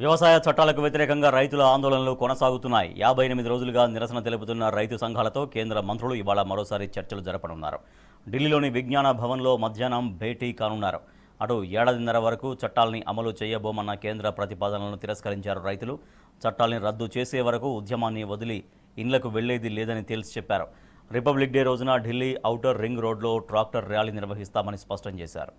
వ్యవసాయ చట్టాలకు వ్యతిరేకంగా రైతుల ఆందోళనలు కొనసాగుతున్నాయి యాభై ఎనిమిది రోజులుగా నిరసన తెలుపుతున్న రైతు సంఘాలతో కేంద్ర మంత్రులు ఇవాళ మరోసారి చర్చలు జరపనున్నారు ఢిల్లీలోని విజ్ఞాన భవన్లో మధ్యాహ్నం భేటీ కానున్నారు అటు ఏడాదిన్నర వరకు చట్టాలని అమలు చేయబోమన్న కేంద్ర ప్రతిపాదనలను తిరస్కరించారు రైతులు చట్టాలని రద్దు చేసే వరకు ఉద్యమాన్ని వదిలి ఇండ్లకు వెళ్లేది లేదని తేల్చి చెప్పారు రిపబ్లిక్ డే రోజున ఢిల్లీ ఔటర్ రింగ్ రోడ్లో ట్రాక్టర్ ర్యాలీ నిర్వహిస్తామని స్పష్టం చేశారు